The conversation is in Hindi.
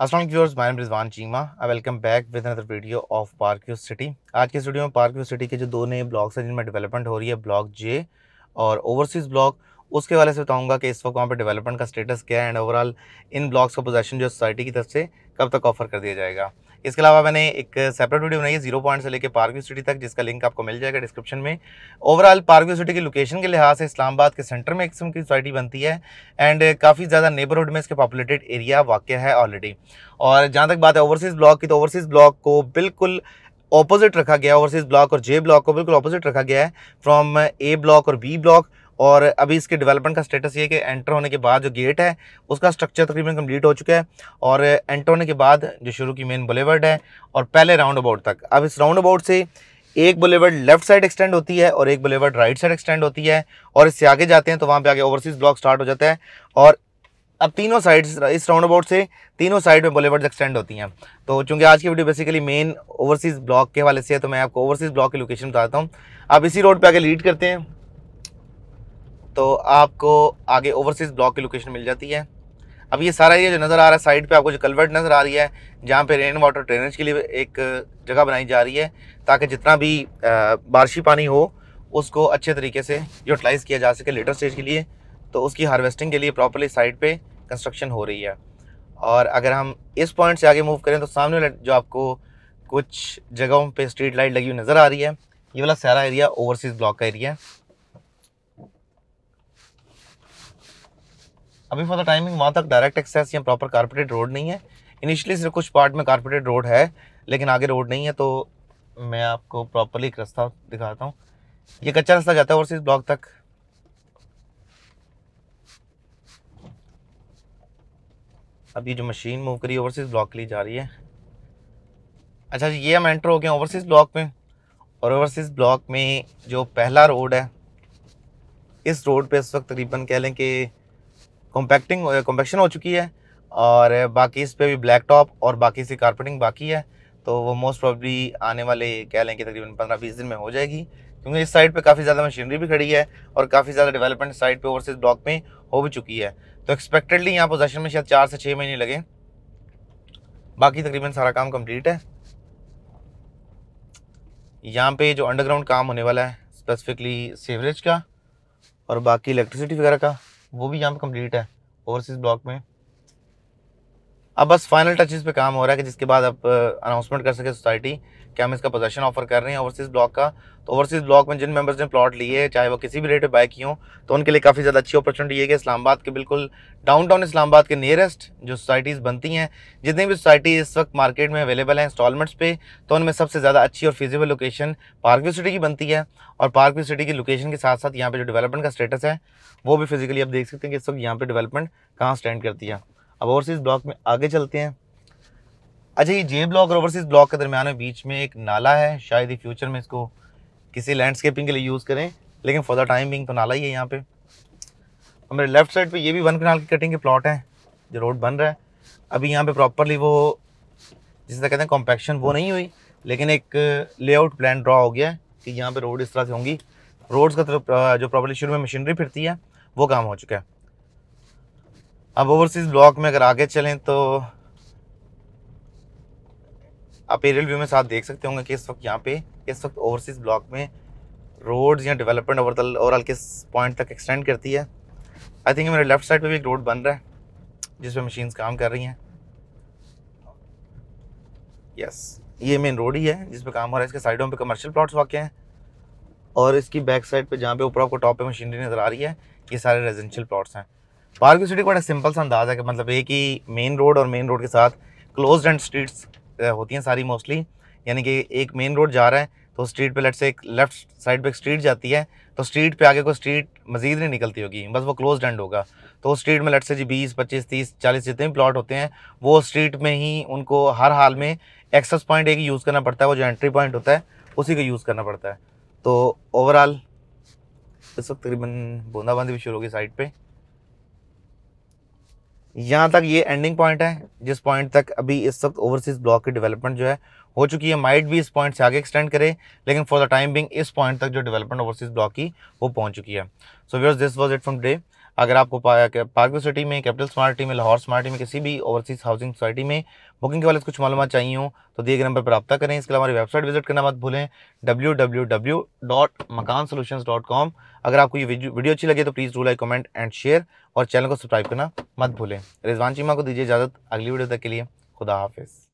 Aslam viewers mine Rizwan Cheema I welcome back with another video of park view city आज के स्टूडियो में पार्क यू सिटी के जो दो नए ब्लॉग्स हैं जिनमें डेवलपमेंट हो रही है ब्लॉक जे और ओवरसीज़ ब्लॉक उसके वाले से बताऊंगा कि इस वक्त वहाँ पर डेवलपमेंट का स्टेटस क्या है एंड ओवरऑल इन ब्लॉक्स का पोजेशन जो सोसाइटी की तरफ से कब तक ऑफर कर दिया जाएगा इसके अलावा मैंने एक सेपरेट वीडियो बनाई है जीरो पॉइंट से लेकर पार्कव्यू सिटी तक जिसका लिंक आपको मिल जाएगा डिस्क्रिप्शन में ओवरऑल पार्कव्यू सिटी की लोकेशन के लिहाज से इस्लामाबाद के सेंटर में एक किस्म की सोसाइटी बनती है एंड काफ़ी ज़्यादा नेबरहुड में इसके पॉपुलेटेड एरिया वाक्य है ऑलरेडी और जहाँ तक बात है ओवरसीज़ ब्लॉक की तो ओवरसीज़ ब्लॉक को बिल्कुल ऑपोजिट रखा गया है ओवरसीज़ ब्लॉक और जे ब्लॉक को बिल्कुल ऑपोजिट रखा गया है फ्रॉम ए ब्लॉक और बी ब्लॉक और अभी इसके डेवलपमेंट का स्टेटस ये कि एंटर होने के बाद जो गेट है उसका स्ट्रक्चर तकरीबन कंप्लीट हो चुका है और एंटर होने के बाद जो शुरू की मेन बुलेवर्ड है और पहले राउंड अबाउट तक अब इस राउंड अबाउट से एक बुलेवर्ड लेफ्ट साइड एक्सटेंड होती है और एक बुलेवर्ड राइट साइड एक्सटेंड होती है और इससे आगे जाते हैं तो वहाँ पर आगे ओवरसीज ब्लॉक स्टार्ट हो जाता है और अब तीनों साइड्स इस राउंड अबाउट से तीनों साइड में बुलेवर्ड एक्सटेंड होती हैं तो चूंकि आज की video basically main overseas block के हवाले से है तो मैं आपको ओवरसीज़ ब्लॉक की लोकेशन बताता हूँ आप इसी रोड पर आगे लीड करते हैं तो आपको आगे ओवरसीज़ ब्लॉक की लोकेशन मिल जाती है अब ये सारा एरिया जो नज़र आ रहा है साइड पे आपको जो कलवर्ट नज़र आ रही है जहाँ पे रेन वाटर ड्रेनेज के लिए एक जगह बनाई जा रही है ताकि जितना भी बारिशी पानी हो उसको अच्छे तरीके से यूटिलाइज़ किया जा सके लेटर स्टेज के लिए तो उसकी हार्वेस्टिंग के लिए प्रॉपरली साइड पर कंस्ट्रक्शन हो रही है और अगर हम इस पॉइंट से आगे मूव करें तो सामने जो आपको कुछ जगहों पर स्ट्रीट लाइट लगी हुई नज़र आ रही है ये वाला सारा एरिया ओवरसीज़ ब्लॉक का एरिया है अभी फॉर द टाइमिंग वहाँ तक डायरेक्ट एक्सेस या प्रॉपर कारपोरेट रोड नहीं है इनिशियली सिर्फ कुछ पार्ट में कारपोरेट रोड है लेकिन आगे रोड नहीं है तो मैं आपको प्रॉपरली एक रास्ता दिखाता हूँ ये कच्चा रास्ता जाता है और इस ब्लॉक तक अभी जो मशीन मूव करी ओवरसीज ब्लॉक के लिए जा रही है अच्छा जी ये हम एंटर हो गए ओवरसीज ब्लॉक में और ओवरसीज ब्लॉक में जो पहला रोड है इस रोड पे इस वक्त तकरीबन कह लें कि कॉम्पैक्टिंग कॉम्पैक्शन uh, हो चुकी है और बाकी इस पर भी ब्लैक टॉप और बाकी इसकी कारपेटिंग बाकी है तो वो मोस्ट प्रॉब्ली आने वाले कह लें कि तकरीबन पंद्रह बीस दिन में हो जाएगी क्योंकि इस साइड पे काफ़ी ज़्यादा मशीनरी भी खड़ी है और काफ़ी ज़्यादा डेवलपमेंट साइड पे ओवरसीज ब्लॉक में हो भी चुकी है तो एक्सपेक्टेडली यहाँ पोजेशन में शायद चार से छः महीने लगे बाकी तकरीबन सारा काम कम्प्लीट है यहाँ पर जो अंडरग्राउंड काम होने वाला है स्पेसिफिकली सीवरेज का और बाकी इलेक्ट्रिसिटी वगैरह का वो भी यहाँ पर कंप्लीट है ओवरसीज ब्लॉक में अब बस फाइनल टचेस पे काम हो रहा है कि जिसके बाद आप अनाउंसमेंट uh, कर सके सोसाइटी कि हम इसका पोजेशन ऑफर कर रहे हैं ओवरसीज़ ब्लॉक का तो ओवरसीज़ ब्लॉक में जिन मेंबर्स ने प्लॉट लिए चाहे वो किसी भी रेट पे बाई की हों तो उनके लिए काफ़ी ज़्यादा अच्छी अपॉर्चुनिटी है कि इस्लामाबाद के बिल्कुल डाउनटाउन इस्लामाबाद के नियरेस्ट जो सोसाइटीज़ बनती हैं जितनी भी सोसाइटी इस वक्त मार्केट में अवेलेबल हैं इंस्टॉलमेंट्स पे तो उनमें सबसे ज़्यादा अच्छी और फिजिबल लोकेशन पार्कव्यू सिटी की बनती है और पार्कव्यू सिटी की लोकेशन के साथ साथ यहाँ पर जो डेवलपमेंट का स्टेटस है वो भी फिजिकली आप देख सकते हैं कि इस वक्त यहाँ पर डेवलपमेंट कहाँ स्टैंड करती है अब ओवरसीज़ ब्लॉक में आगे चलते हैं अच्छा ये जे ब्लॉक और ओवरसीज़ ब्लॉक के दरमियान में बीच में एक नाला है शायद ही फ्यूचर में इसको किसी लैंडस्केपिंग के लिए यूज़ करें लेकिन फॉर द टाइम बिंग तो नाला ही है यहाँ पे और मेरे लेफ्ट साइड पे ये भी वन कनाल की कटिंग के प्लॉट हैं जो रोड बन रहा है अभी यहाँ पे प्रॉपरली वो जिसे कहते हैं कॉम्पैक्शन वो नहीं हुई लेकिन एक लेआउट प्लान ड्रा हो गया है कि यहाँ पे रोड इस तरह से होंगी रोड्स का जो प्रॉपरली शुरू में मशीनरी फिरती है वो काम हो चुका है अब ओवरसीज ब्लॉक में अगर आगे चलें तो आप एरियल व्यू में साथ देख सकते होंगे कि इस वक्त यहाँ पे इस वक्त ओवरसीज ब्लॉक में रोड्स या डेवलपमेंट ओवरऑल ओवरऑल किस पॉइंट तक एक्सटेंड करती है आई थिंक मेरे लेफ्ट साइड पे भी एक रोड बन रहा है जिस पे मशीन्स काम कर रही हैं यस ये मेन रोड ही है जिस पे काम हो रहा है इसके साइडों पे कमर्शियल प्लॉट्स वाक्य हैं और इसकी बैक साइड पे जहाँ पे ऊपर आपको टॉप पे मशीनरी नज़र आ रही है ये सारे रेजिडेंशियल प्लॉट्स हैं पार्किंग सिटी का बड़ा सिंपल सा अंदाज है कि मतलब एक ही मेन रोड और मेन रोड के साथ क्लोज एंड स्ट्रीट्स होती हैं सारी मोस्टली यानी कि एक मेन रोड जा रहा है तो स्ट्रीट पे लेट से एक लेफ्ट साइड पे एक स्ट्रीट जाती है तो स्ट्रीट पे आगे कोई स्ट्रीट मजीद नहीं निकलती होगी बस वो क्लोज एंड होगा तो स्ट्रीट में लेट से जी बीस पच्चीस तीस चालीस जितने भी प्लॉट होते हैं वो स्ट्रीट में ही उनको हर हाल में एक्सेस पॉइंट एक यूज़ करना पड़ता है वो जो एंट्री पॉइंट होता है उसी को यूज़ करना पड़ता है तो ओवरऑल इस वक्त तकरीबन बूंदाबांदी भी शुरू होगी साइड पर यहाँ तक ये एंडिंग पॉइंट है जिस पॉइंट तक अभी इस वक्त ओवरसीज ब्लॉक की डेवलपमेंट जो है हो चुकी है माइट भी इस पॉइंट से आगे एक्सटेंड करे लेकिन फॉर द टाइम बिंग इस पॉइंट तक जो डेवलपमेंट ओवरसीज ब्लॉक की वो पहुँच चुकी है so viewers this was it from day अगर आपको पार्क सिटी में कैपिटल स्मार्ट में लाहौर स्मार्ट में किसी भी ओवरसीज हाउसिंग सोसाइटी में बुकिंग के वाले कुछ मालूम चाहिए हो तो दिए गए नंबर पर रब्ता करें इसके अलावा हमारी वेबसाइट विजिट करना मत भूलें W W W dot Makaan solution dot com अगर आपको ये वीडियो अच्छी लगे तो please do like comment and share और चैनल को सब्सक्राइब करना मत भूलें रिजवान चीमा को दीजिए इजाज़त अगली वीडियो तक के लिए खुदा हाफिज़